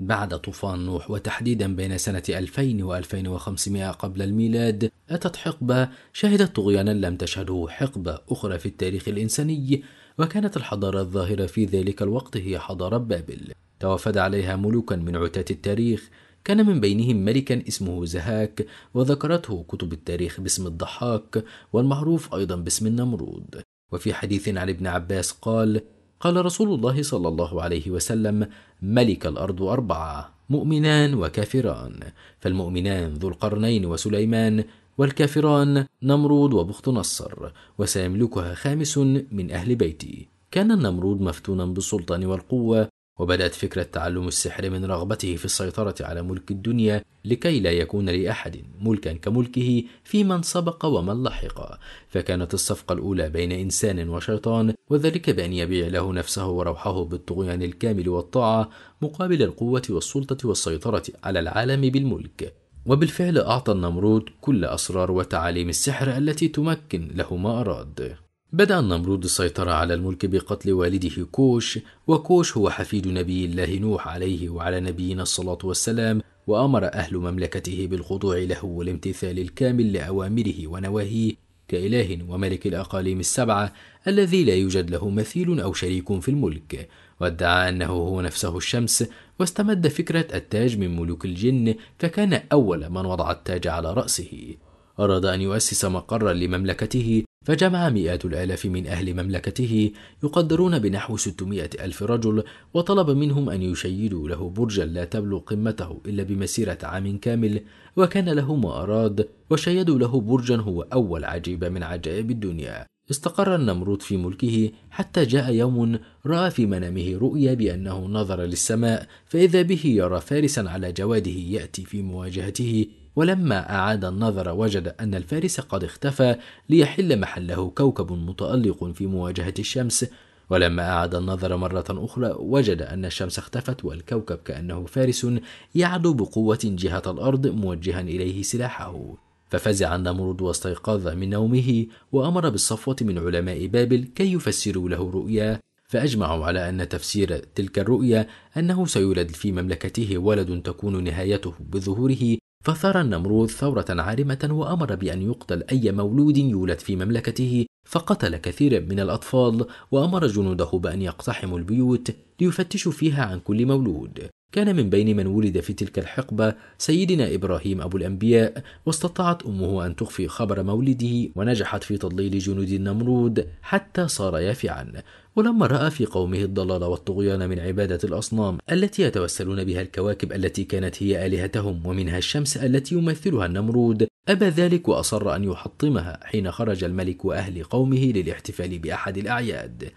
بعد طوفان نوح وتحديدا بين سنة 2000 و 2500 قبل الميلاد أتت حقبة شهدت طغيانا لم تشهده حقبة أخرى في التاريخ الإنساني وكانت الحضارة الظاهرة في ذلك الوقت هي حضارة بابل توافد عليها ملوكا من عتاة التاريخ كان من بينهم ملكا اسمه زهاك وذكرته كتب التاريخ باسم الضحاك والمعروف أيضا باسم النمرود وفي حديث عن ابن عباس قال قال رسول الله صلى الله عليه وسلم ملك الارض اربعه مؤمنان وكافران فالمؤمنان ذو القرنين وسليمان والكافران نمرود وبخت نصر وسيملكها خامس من اهل بيتي كان النمرود مفتونا بالسلطان والقوه وبدأت فكرة تعلم السحر من رغبته في السيطرة على ملك الدنيا لكي لا يكون لأحد ملكا كملكه في من سبق ومن لحق فكانت الصفقة الأولى بين إنسان وشيطان وذلك بأن يبيع له نفسه وروحه بالطغيان الكامل والطاعة مقابل القوة والسلطة والسيطرة على العالم بالملك وبالفعل أعطى النمرود كل أسرار وتعاليم السحر التي تمكن له ما أراد بدأ النمرود السيطرة على الملك بقتل والده كوش، وكوش هو حفيد نبي الله نوح عليه وعلى نبينا الصلاة والسلام، وأمر أهل مملكته بالخضوع له والامتثال الكامل لأوامره ونواهيه كإله وملك الأقاليم السبعة الذي لا يوجد له مثيل أو شريك في الملك، وادعى أنه هو نفسه الشمس، واستمد فكرة التاج من ملوك الجن، فكان أول من وضع التاج على رأسه. أراد أن يؤسس مقرا لمملكته فجمع مئات الآلاف من أهل مملكته يقدرون بنحو 600 ألف رجل وطلب منهم أن يشيدوا له برجا لا تبلغ قمته إلا بمسيرة عام كامل وكان له ما أراد وشيدوا له برجا هو أول عجيبة من عجائب الدنيا استقر النمرود في ملكه حتى جاء يوم رأى في منامه رؤيا بأنه نظر للسماء فإذا به يرى فارسا على جواده يأتي في مواجهته ولما أعاد النظر وجد أن الفارس قد اختفى ليحل محله كوكب متألق في مواجهة الشمس ولما أعاد النظر مرة أخرى وجد أن الشمس اختفت والكوكب كأنه فارس يعدو بقوة جهة الأرض موجها إليه سلاحه ففزع النمرود واستيقظ من نومه وأمر بالصفوة من علماء بابل كي يفسروا له رؤياه فأجمعوا على أن تفسير تلك الرؤيا أنه سيولد في مملكته ولد تكون نهايته بظهوره فثار النمرود ثورة عارمة وأمر بأن يقتل أي مولود يولد في مملكته فقتل كثيرا من الأطفال وأمر جنوده بأن يقتحموا البيوت ليفتشوا فيها عن كل مولود كان من بين من ولد في تلك الحقبة سيدنا إبراهيم أبو الأنبياء واستطاعت أمه أن تخفي خبر مولده ونجحت في تضليل جنود النمرود حتى صار يافعا ولما رأى في قومه الضلال والطغيان من عبادة الأصنام التي يتوسلون بها الكواكب التي كانت هي آلهتهم ومنها الشمس التي يمثلها النمرود أبى ذلك وأصر أن يحطمها حين خرج الملك وأهل قومه للاحتفال بأحد الأعياد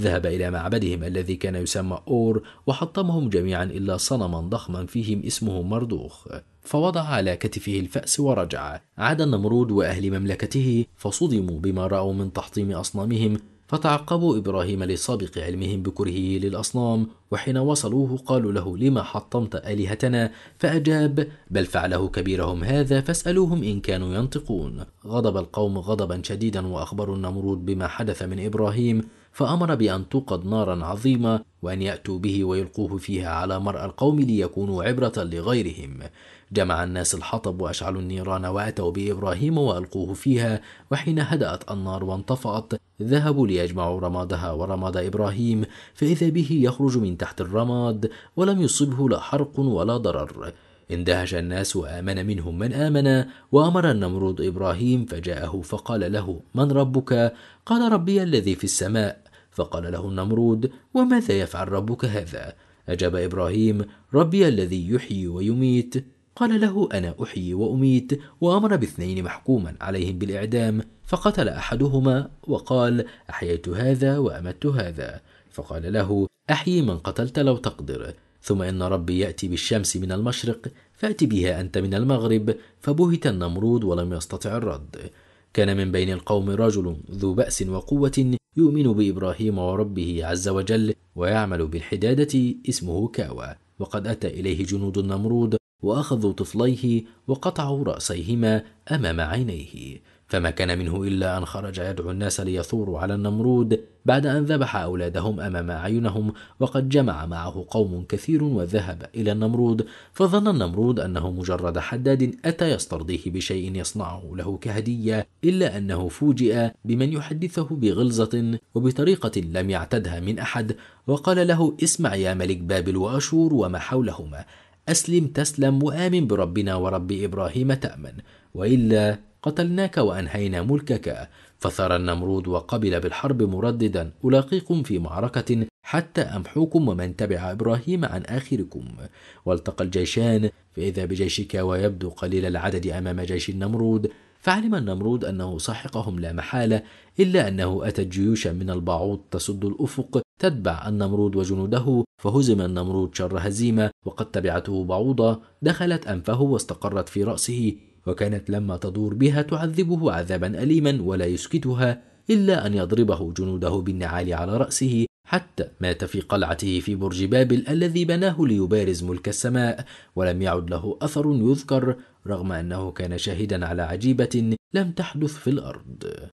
ذهب إلى معبدهم الذي كان يسمى أور وحطمهم جميعا إلا صنما ضخما فيهم اسمه مردوخ فوضع على كتفه الفأس ورجع عاد النمرود وأهل مملكته فصدموا بما رأوا من تحطيم أصنامهم فتعقبوا إبراهيم لسابق علمهم بكرهه للأصنام وحين وصلوه قالوا له لما حطمت آلهتنا فأجاب بل فعله كبيرهم هذا فاسألوهم إن كانوا ينطقون غضب القوم غضبا شديدا وأخبروا النمرود بما حدث من إبراهيم فأمر بأن توقد نارا عظيمة وأن يأتوا به ويلقوه فيها على مرأى القوم ليكونوا عبرة لغيرهم جمع الناس الحطب وأشعلوا النيران وأتوا بإبراهيم وألقوه فيها وحين هدأت النار وانطفأت ذهبوا ليجمعوا رمادها ورماد إبراهيم فإذا به يخرج من تحت الرماد ولم يصبه لا حرق ولا ضرر اندهش الناس وآمن منهم من آمن وأمر النمرود إبراهيم فجاءه فقال له من ربك قال ربي الذي في السماء فقال له النمرود وماذا يفعل ربك هذا أجاب إبراهيم ربي الذي يحيي ويميت قال له أنا أحيي وأميت وأمر باثنين محكوما عليهم بالإعدام فقتل أحدهما وقال أحييت هذا وأمت هذا فقال له أحيي من قتلت لو تقدر ثم إن ربي يأتي بالشمس من المشرق فأت بها أنت من المغرب فبهت النمرود ولم يستطع الرد كان من بين القوم رجل ذو بأس وقوة يؤمن بإبراهيم وربه عز وجل ويعمل بالحدادة اسمه كاوى وقد أتى إليه جنود النمرود واخذوا طفليه وقطعوا راسيهما امام عينيه فما كان منه الا ان خرج يدعو الناس ليثوروا على النمرود بعد ان ذبح اولادهم امام اعينهم وقد جمع معه قوم كثير وذهب الى النمرود فظن النمرود انه مجرد حداد اتى يسترضيه بشيء يصنعه له كهديه الا انه فوجئ بمن يحدثه بغلظه وبطريقه لم يعتدها من احد وقال له اسمع يا ملك بابل واشور وما حولهما أسلم تسلم وآمن بربنا ورب إبراهيم تأمن وإلا قتلناك وأنهينا ملكك فثار النمرود وقبل بالحرب مرددا ألاقيكم في معركة حتى أمحوكم ومن تبع إبراهيم عن آخركم والتقى الجيشان فإذا بجيشك ويبدو قليل العدد أمام جيش النمرود فعلم النمرود أنه سحقهم لا محالة إلا أنه أتى جيوشا من البعوض تسد الأفق تتبع النمرود وجنوده فهزم النمرود شر هزيمة وقد تبعته بعوضة دخلت أنفه واستقرت في رأسه وكانت لما تدور بها تعذبه عذابا أليما ولا يسكتها إلا أن يضربه جنوده بالنعال على رأسه حتى مات في قلعته في برج بابل الذي بناه ليبارز ملك السماء ولم يعد له أثر يذكر رغم أنه كان شاهدا على عجيبة لم تحدث في الأرض